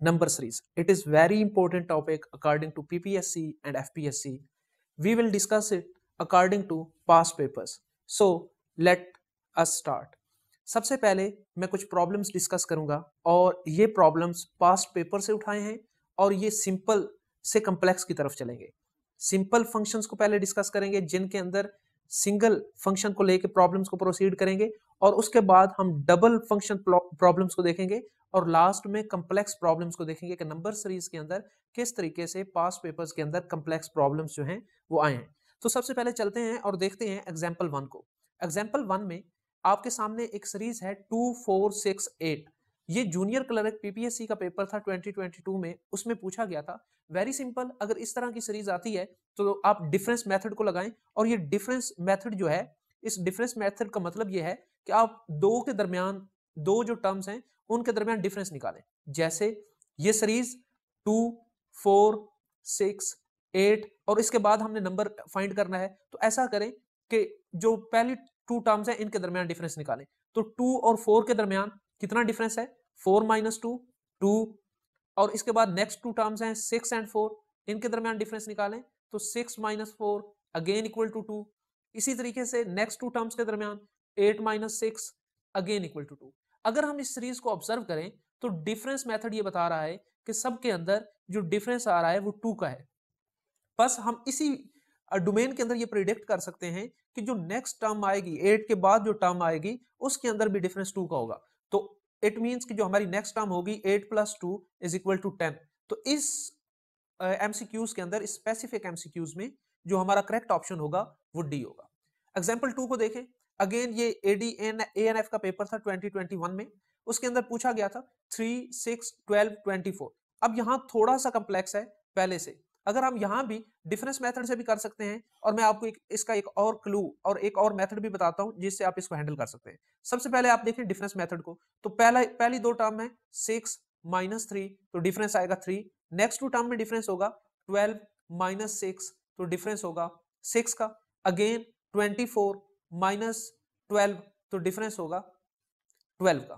number series. It is very important topic according to PPSC and FPSC. We will discuss it according to past papers. So let us start. सबसे पहले मैं कुछ problems discuss करूंगा और ये problems past paper से उठाए हैं और ये सिंपल से कम्प्लेक्स की तरफ चलेंगे सिंपल फंक्शंस को पहले डिस्कस करेंगे जिनके अंदर सिंगल फंक्शन को लेके प्रॉब्लम्स को प्रोसीड करेंगे और उसके बाद हम डबल फंक्शन प्रॉब्लम्स को देखेंगे और लास्ट में कम्प्लेक्स प्रॉब्लम्स को देखेंगे कि नंबर सीरीज के अंदर किस तरीके से पास पेपर्स के अंदर कम्प्लेक्स प्रॉब्लम्स जो हैं वो आए हैं तो सबसे पहले चलते हैं और देखते हैं एग्जाम्पल वन को एग्जाम्पल वन में आपके सामने एक सीरीज है टू फोर सिक्स एट ये जूनियर क्लर्क पीपीएससी का पेपर था 2022 में उसमें पूछा गया था वेरी सिंपल अगर इस तरह की सीरीज आती है तो आप डिफरेंस मेथड को लगाएं और ये डिफरेंस मेथड जो है इस डिफरेंस मेथड का मतलब ये है कि आप दो के दरमियान दो जो टर्म्स हैं उनके दरमियान डिफरेंस निकालें जैसे ये series two four six eight और इसके बाद हमने नंबर फाइंड करना है तो ऐसा करें कि जो पहली टू टर्म्स हैं इनके दरमियान डिफरेंस निकालें तो टू और फोर के दरमियान कितना डिफरेंस है फोर माइनस टू टू और इसके बाद नेक्स्ट टू टर्म्स हैं सिक्स एंड फोर इनके दरमियान डिफरेंस निकालें तो six minus four again equal to two इसी तरीके से नेक्स्ट टू टर्म्स के दरमियान eight minus six again equal to two अगर हम इस सीरीज को ऑब्जर्व करें तो डिफरेंस मेथड ये बता रहा है कि सबके अंदर जो डिफरेंस आ रहा है वो टू का है बस हम इसी डोमेन के अंदर ये प्रिडिक्ट कर सकते हैं कि जो नेक्स्ट टर्म आएगी एट के बाद जो टर्म आएगी उसके अंदर भी डिफरेंस टू का होगा तो इट मीन्स कि जो हमारी नेक्स्ट टर्म होगी eight plus two is equal to ten तो इस एमसीक्यूज uh, के अंदर स्पेसिफिक एमसीक्यूज में जो हमारा करेक्ट ऑप्शन होगा वो डी होगा एग्जाम्पल टू को देखें अगेन ये एडीएन एएनएफ का पेपर था 2021 में उसके अंदर पूछा गया था three six twelve twenty four अब यहाँ थोड़ा सा कम्प्लेक्स है पहले से अगर हम यहाँ भी डिफरेंस मेथड से भी कर सकते हैं और मैं आपको एक, इसका एक और क्लू और एक और मेथड भी बताता हूँ जिससे आप इसको हैंडल कर सकते हैं सबसे पहले आप देखें डिफरेंस मेथड को तो पहला पहली दो टर्म है सिक्स माइनस थ्री तो डिफरेंस आएगा थ्री नेक्स्ट टू टर्म में डिफरेंस होगा ट्वेल्व माइनस सिक्स तो डिफरेंस होगा सिक्स का again twenty four minus twelve तो डिफरेंस होगा ट्वेल्व का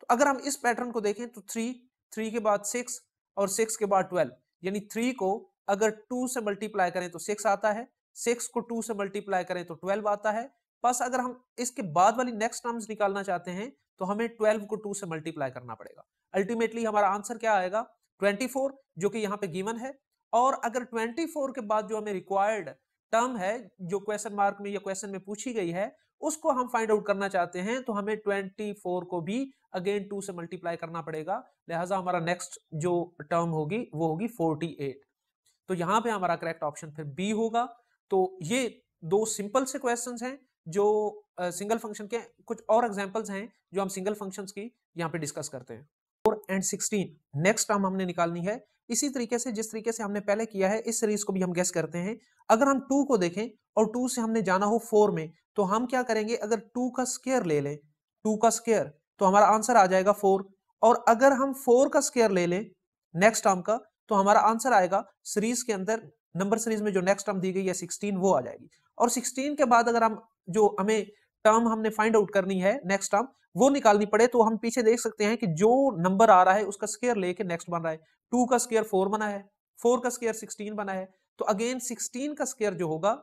तो अगर हम इस पैटर्न को देखें तो थ्री थ्री के बाद सिक्स और सिक्स के बाद ट्वेल्व यानी थ्री को अगर टू से मल्टीप्लाई करें तो सिक्स आता है सिक्स को टू से मल्टीप्लाई करें तो ट्वेल्व आता है बस अगर हम इसके बाद वाली नेक्स्ट टर्म्स निकालना चाहते हैं तो हमें ट्वेल्व को टू से मल्टीप्लाई करना पड़ेगा अल्टीमेटली हमारा आंसर क्या आएगा ट्वेंटी फोर जो कि यहाँ पे गिवन है और अगर ट्वेंटी फोर के बाद जो हमें रिक्वायर्ड टर्म है जो क्वेश्चन मार्क में या क्वेश्चन में पूछी गई है उसको हम फाइंड आउट करना चाहते हैं तो हमें 24 को भी अगेन 2 से मल्टीप्लाई करना पड़ेगा लिहाजा हमारा नेक्स्ट जो टर्म होगी वो होगी 48 तो यहाँ पे हमारा करेक्ट ऑप्शन फिर बी होगा तो ये दो सिंपल से क्वेश्चंस हैं जो सिंगल uh, फंक्शन के कुछ और एग्जाम्पल्स हैं जो हम सिंगल फंक्शन की यहाँ पे डिस्कस करते हैं four and sixteen next term हमने निकालनी है इसी तरीके से जिस तरीके से हमने पहले किया है इस सीरीज को भी हम गेस करते हैं अगर हम टू को देखें और टू से हमने जाना हो फोर में तो हम क्या करेंगे अगर टू का स्केयर ले लें टू का स्केयर तो हमारा आंसर आ जाएगा फोर और अगर हम फोर का स्केयर ले लें नेक्स्ट टर्म का तो हमारा आंसर आएगा सीरीज के अंदर नंबर सीरीज में जो नेक्स्ट टर्म दी गई है सिक्सटीन वो आ जाएगी और सिक्सटीन के बाद अगर हम जो हमें टर्म हमने फाइंड आउट करनी है नेक्स्ट टर्म वो निकालनी पड़े तो हम पीछे देख सकते हैं कि जो नंबर आ रहा है उसका स्केयर लेके नेक्स्ट बन रहा है टू का स्केयर फोर बना है फोर का स्केयर सिक्सटीन बना है तो अगेन सिक्सटीन का स्केयर जो होगा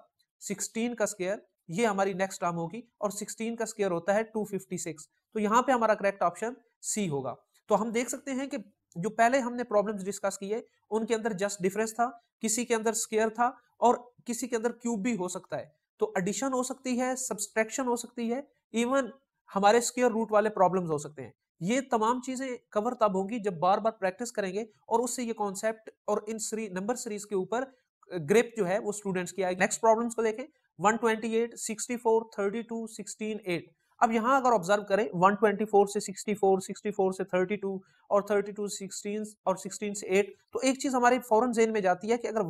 सिक्सटीन का स्केयर ये हमारी नेक्स्ट टर्म होगी और सिक्सटीन का स्केयर होता है टू फिफ्टी सिक्स तो यहाँ पे हमारा करेक्ट ऑप्शन सी होगा तो हम देख सकते हैं कि जो पहले हमने प्रॉब्लम्स डिस्कस किए उनके अंदर जस्ट डिफरेंस था किसी के अंदर स्केयर था और किसी के अंदर क्यूब भी हो सकता है तो एडिशन हो सकती है सब्सट्रैक्शन हो सकती है इवन हमारे स्केयर रूट वाले प्रॉब्लम हो सकते हैं ये तमाम चीजें कवर तब होंगी जब बार बार प्रैक्टिस करेंगे और उससे ये कॉन्सेप्ट और इन सीरीज नंबर सीरीज के ऊपर ग्रेप जो है वो स्टूडेंट्स की आएगी नेक्स्ट प्रॉब्लम्स को देखें 128, 64, 32, 16, अब यहां अगर ऑब्जर्व करें 124 से 64, 64 से 32 और 32 16 और 16 से 8 तो एक चीज हमारे फॉरन जेन में जाती है कि अगर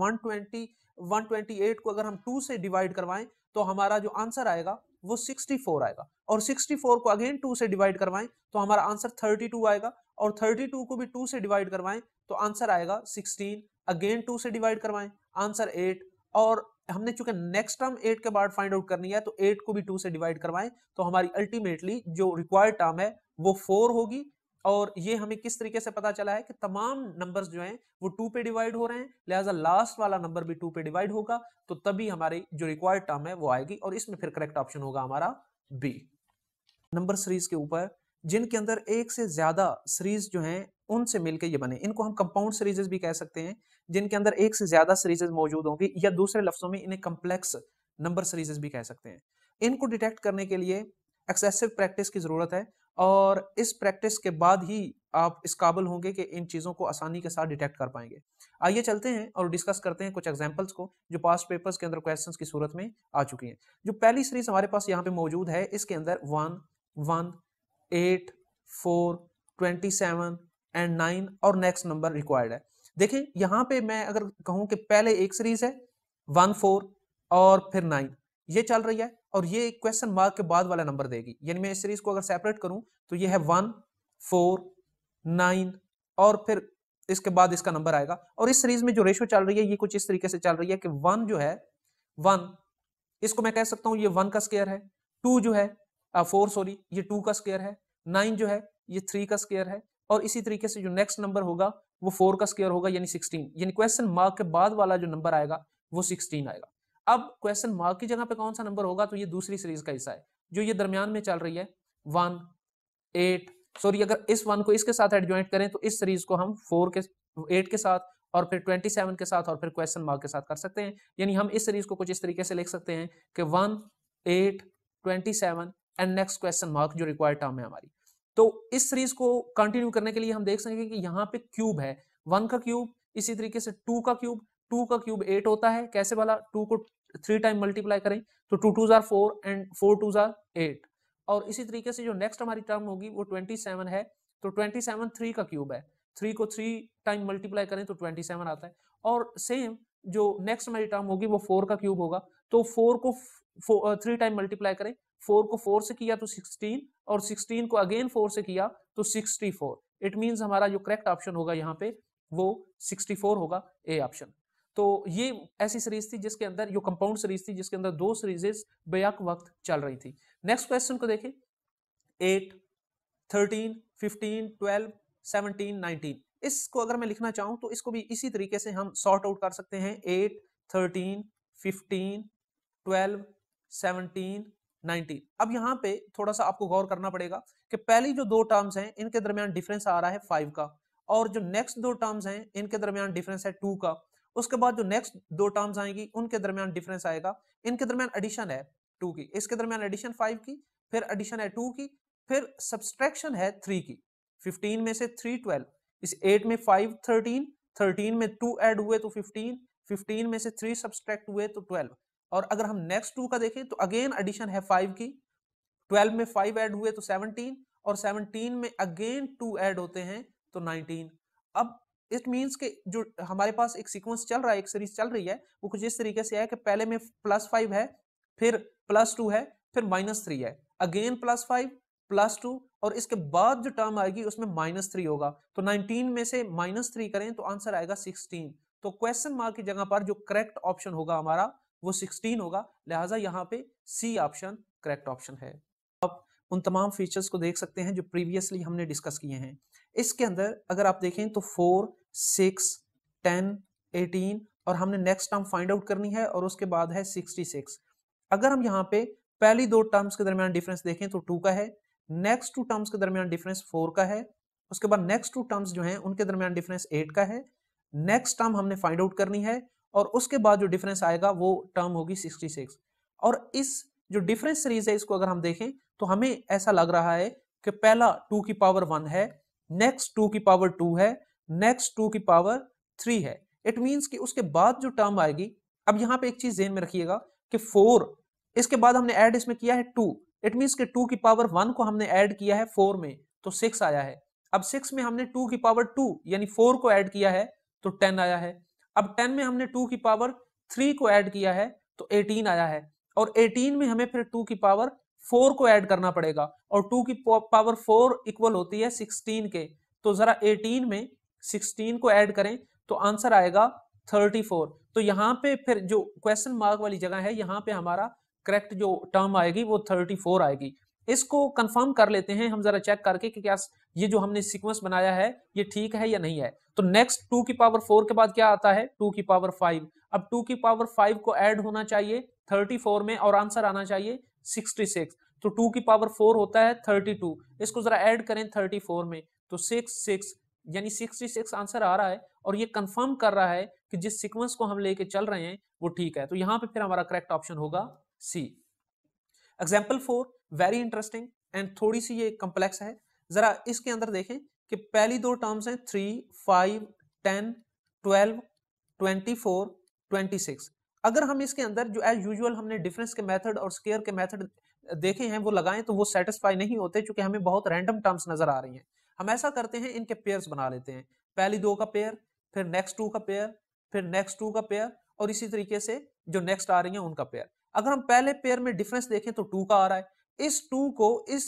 120 128 को अगर हम 2 से डिवाइड करवाएं तो हमारा जो आंसर आएगा वो 64 आएगा और 64 को अगेन 2 से डिवाइड करवाएं तो हमारा आंसर 32 आएगा और 32 को भी 2 से डिवाइड करवाएं तो आंसर आएगा 16 अगेन 2 से डिवाइड करवाएं आंसर 8 और हमने चूंकि नेक्स्ट टर्म 8 के बाद फाइंड आउट करनी है तो 8 को भी 2 से डिवाइड करवाएं तो हमारी अल्टीमेटली जो रिक्वायर्ड टर्म है वो फोर होगी और ये हमें किस तरीके से पता चला है कि तमाम नंबर्स जो हैं वो टू पे डिवाइड हो रहे हैं लिहाजा लास्ट वाला नंबर भी टू पे डिवाइड होगा तो तभी हमारी जो रिक्वायर्ड टर्म है वो आएगी और इसमें फिर करेक्ट ऑप्शन होगा हमारा बी नंबर सीरीज के ऊपर जिनके अंदर एक से ज्यादा सीरीज जो है उनसे मिलकर ये बने इनको हम कंपाउंड सीरीजेस भी कह सकते हैं जिनके अंदर एक से ज्यादा सीरीजेस मौजूद होंगी या दूसरे लफ्जों में इन्हें कम्प्लेक्स नंबर सीरीजेस भी कह सकते हैं इनको डिटेक्ट करने के लिए एक्सेसिव प्रैक्टिस की जरूरत है और इस प्रैक्टिस के बाद ही आप इस काबिल होंगे कि इन चीज़ों को आसानी के साथ डिटेक्ट कर पाएंगे आइए चलते हैं और डिस्कस करते हैं कुछ एग्जाम्पल्स को जो पास्ट पेपर्स के अंदर क्वेश्चंस की सूरत में आ चुकी हैं जो पहली सीरीज हमारे पास यहाँ पे मौजूद है इसके अंदर one one eight four twenty seven and nine और नेक्स्ट नंबर रिक्वायर्ड है देखें यहाँ पे मैं अगर कहूँ कि पहले एक सीरीज है वन फोर और फिर नाइन ये चल रही है और ये क्वेश्चन मार्क के बाद वाला नंबर देगी यानी मैं इस सीरीज को अगर सेपरेट करूं तो ये है वन फोर नाइन और फिर इसके बाद इसका नंबर आएगा और इस सीरीज में जो रेशियो चल रही है ये कुछ इस तरीके से चल रही है कि वन जो है वन इसको मैं कह सकता हूँ ये वन का स्केयर है टू जो है फोर uh, सॉरी ये टू का स्केयर है नाइन जो है ये थ्री का स्केयर है और इसी तरीके से जो नेक्स्ट नंबर होगा वो फोर का स्केयर होगा यानी सिक्सटीन यानी क्वेश्चन मार्क के बाद वाला जो नंबर आएगा वो सिक्सटीन आएगा अब क्वेश्चन मार्क की जगह पे कौन सा नंबर होगा तो ये दूसरी सीरीज का हिस्सा है जो ये दरमियान में चल रही है वन एट सॉरी अगर इस वन को इसके साथ एडजॉइंट करें तो इस सीरीज को हम फोर के एट के साथ और फिर ट्वेंटी सेवन के साथ और फिर क्वेश्चन मार्क के साथ कर सकते हैं यानी हम इस सीरीज को कुछ इस तरीके से लिख सकते हैं कि one eight twenty seven and next question mark जो रिक्वायर्ड टर्म है हमारी तो इस सीरीज को कंटिन्यू करने के लिए हम देख सकेंगे कि यहाँ पे क्यूब है वन का क्यूब इसी तरीके से टू का क्यूब टू का क्यूब एट होता है कैसे वाला टू को थ्री टाइम मल्टीप्लाई करें तो टू टू जार फोर एंड फोर टू जार एट और इसी तरीके से जो नेक्स्ट हमारी टर्म होगी वो ट्वेंटी सेवन है तो ट्वेंटी सेवन थ्री का क्यूब है थ्री को थ्री टाइम मल्टीप्लाई करें तो ट्वेंटी सेवन आता है और सेम जो नेक्स्ट हमारी टर्म होगी वो फोर का क्यूब होगा तो फोर को थ्री टाइम मल्टीप्लाई करें फोर को फोर से किया तो सिक्सटीन और सिक्सटीन को अगेन फोर से किया तो सिक्सटी फोर इट मीन्स हमारा जो करेक्ट ऑप्शन होगा यहाँ पे वो सिक्सटी फोर होगा ए ऑप्शन तो ये ऐसी सीरीज थी जिसके अंदर यो कंपाउंड सीरीज थी जिसके अंदर दो सीरीजेस बेक वक्त चल रही थी नेक्स्ट क्वेश्चन को देखें eight thirteen fifteen twelve seventeen nineteen इसको अगर मैं लिखना चाहूं तो इसको भी इसी तरीके से हम सॉर्ट आउट कर सकते हैं eight thirteen fifteen twelve seventeen nineteen अब यहाँ पे थोड़ा सा आपको गौर करना पड़ेगा कि पहली जो दो टर्म्स हैं इनके दरमियान डिफरेंस आ रहा है फाइव का और जो नेक्स्ट दो टर्म्स हैं इनके दरमियान डिफरेंस है टू का उसके बाद जो नेक्स्ट दो टर्म्स आएंगी उनके दरमियान डिफरेंस आएगा इनके दरमियान एडिशन है टू की इसके दरमियान एडिशन फाइव की फिर एडिशन है टू की फिर सब्सट्रैक्शन है थ्री की फिफ्टीन में से थ्री ट्वेल्व इस एट में फाइव थर्टीन थर्टीन में टू एड हुए तो फिफ्टीन फिफ्टीन में से थ्री सब्सट्रैक्ट हुए तो ट्वेल्व और अगर हम नेक्स्ट टू का देखें तो अगेन एडिशन है फाइव की ट्वेल्व में फाइव एड हुए तो सेवनटीन और सेवनटीन में अगेन टू एड होते हैं तो नाइनटीन अब इट मीन्स के जो हमारे पास एक सीक्वेंस चल रहा है एक सीरीज चल रही है वो कुछ इस तरीके से है कि पहले में प्लस फाइव है फिर प्लस टू है फिर माइनस थ्री है again plus five plus two और इसके बाद जो टर्म आएगी उसमें माइनस थ्री होगा तो नाइनटीन में से माइनस थ्री करें तो आंसर आएगा सिक्सटीन तो क्वेश्चन मार्क की जगह पर जो करेक्ट ऑप्शन होगा हमारा वो सिक्सटीन होगा लिहाजा यहाँ पे सी ऑप्शन करेक्ट ऑप्शन है आप उन तमाम फीचर्स को देख सकते हैं जो प्रीवियसली हमने डिस्कस किए हैं इसके अंदर अगर आप देखें तो फोर सिक्स टेन एटीन और हमने नेक्स्ट टर्म फाइंड आउट करनी है और उसके बाद है सिक्सटी सिक्स अगर हम यहाँ पे पहली दो टर्म्स के दरमियान डिफरेंस देखें तो टू का है नेक्स्ट टू टर्म्स के दरमियान डिफरेंस फोर का है उसके बाद नेक्स्ट टू टर्म्स जो हैं उनके दरमियान डिफरेंस एट का है नेक्स्ट टर्म हमने फाइंड आउट करनी है और उसके बाद जो डिफरेंस आएगा वो टर्म होगी सिक्सटी सिक्स और इस जो डिफरेंस सीरीज है इसको अगर हम देखें तो हमें ऐसा लग रहा है कि पहला टू की पावर वन है नेक्स्ट टू की पावर टू है नेक्स्ट टू की पावर थ्री है इट मीन्स कि उसके बाद जो टर्म आएगी अब यहाँ पे एक चीज जेन में रखिएगा कि फोर इसके बाद हमने ऐड इसमें किया है टू इट मीन्स कि टू की पावर वन को हमने ऐड किया है फोर में तो सिक्स आया है अब सिक्स में हमने टू की पावर टू यानी फोर को ऐड किया है तो टेन आया है अब टेन में हमने टू की पावर थ्री को ऐड किया है तो एटीन आया है और एटीन में हमें फिर टू की पावर फोर को ऐड करना पड़ेगा और टू की पावर फोर इक्वल होती है सिक्सटीन के तो जरा एटीन में सिक्सटीन को ऐड करें तो आंसर आएगा थर्टी फोर तो यहाँ पे फिर जो क्वेश्चन मार्क वाली जगह है यहाँ पे हमारा करेक्ट जो टर्म आएगी वो थर्टी फोर आएगी इसको कंफर्म कर लेते हैं हम जरा चेक करके कि क्या ये जो हमने सीक्वेंस बनाया है ये ठीक है या नहीं है तो नेक्स्ट टू की पावर फोर के बाद क्या आता है टू की पावर फाइव अब टू की पावर फाइव को ऐड होना चाहिए थर्टी फोर में और आंसर आना चाहिए सिक्सटी सिक्स तो टू की पावर फोर होता है थर्टी टू इसको जरा ऐड करें थर्टी फोर में तो सिक्स सिक्स यानी 66 आंसर आ रहा है और ये कंफर्म कर रहा है कि जिस सीक्वेंस को हम लेके चल रहे हैं वो ठीक है तो यहाँ पे फिर हमारा करेक्ट ऑप्शन होगा C example four very interesting and थोड़ी सी ये कम्प्लेक्स है जरा इसके अंदर देखें कि पहली दो टर्म्स हैं three five ten twelve twenty four twenty six अगर हम इसके अंदर जो एज यूजुअल हमने डिफरेंस के मेथड और स्केयर के मेथड देखे हैं वो लगाएं तो वो सेटिस्फाई नहीं होते क्योंकि हमें बहुत रैंडम टर्म्स नजर आ रही हैं हम ऐसा करते हैं इनके पेयर्स बना लेते हैं पहली दो का पेयर फिर नेक्स्ट टू का पेयर फिर नेक्स्ट टू का पेयर और इसी तरीके से जो नेक्स्ट आ रही है उनका पेयर अगर हम पहले पेयर में डिफरेंस देखें तो टू का आ रहा है इस टू को इस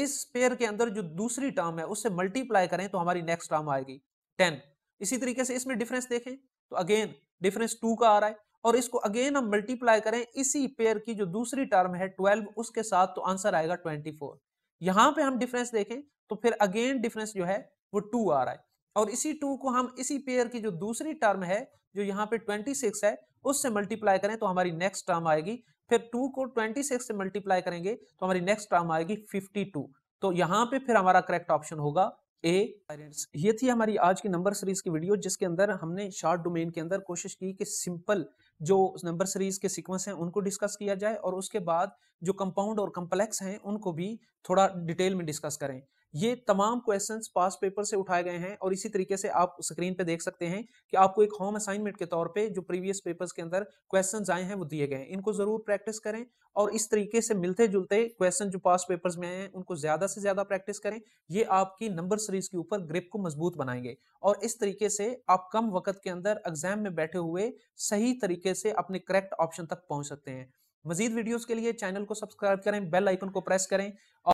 इस पेयर के अंदर जो दूसरी टर्म है उससे मल्टीप्लाई करें तो हमारी नेक्स्ट टर्म आएगी टेन इसी तरीके से इसमें डिफरेंस देखें तो अगेन डिफरेंस टू का आ रहा है और इसको अगेन हम मल्टीप्लाई करें इसी पेयर की जो दूसरी टर्म है ट्वेल्व उसके साथ तो आंसर आएगा ट्वेंटी फोर यहां पे हम डिफरेंस देखें तो फिर अगेन डिफरेंस जो है वो टू आ रहा है और इसी टू को हम इसी पेयर की जो दूसरी टर्म है जो यहाँ पे ट्वेंटी सिक्स है उससे मल्टीप्लाई करें तो हमारी नेक्स्ट टर्म आएगी फिर टू को ट्वेंटी सिक्स से मल्टीप्लाई करेंगे तो हमारी नेक्स्ट टर्म आएगी फिफ्टी टू तो यहाँ पे फिर हमारा करेक्ट ऑप्शन होगा ए पेरेंट्स ये थी हमारी आज की नंबर सीरीज की वीडियो जिसके अंदर हमने शॉर्ट डोमेन के अंदर कोशिश की कि सिंपल जो नंबर सीरीज के सीक्वेंस हैं उनको डिस्कस किया जाए और उसके बाद जो कंपाउंड और कंप्लेक्स हैं उनको भी थोड़ा डिटेल में डिस्कस करें ये तमाम क्वेश्चंस पास पेपर से उठाए गए हैं और इसी तरीके से आप स्क्रीन पे देख सकते हैं कि आपको एक होम असाइनमेंट के तौर पे जो प्रीवियस पेपर्स के अंदर क्वेश्चंस आए हैं वो दिए गए हैं इनको जरूर प्रैक्टिस करें और इस तरीके से मिलते जुलते क्वेश्चन जो पास पेपर्स में आए हैं उनको ज्यादा से ज्यादा प्रैक्टिस करें ये आपकी नंबर सीरीज के ऊपर ग्रिप को मजबूत बनाएंगे और इस तरीके से आप कम वक्त के अंदर एग्जाम में बैठे हुए सही तरीके से अपने करेक्ट ऑप्शन तक पहुंच सकते हैं मजीद वीडियोस के लिए चैनल को सब्सक्राइब करें बेल आइकन को प्रेस करें और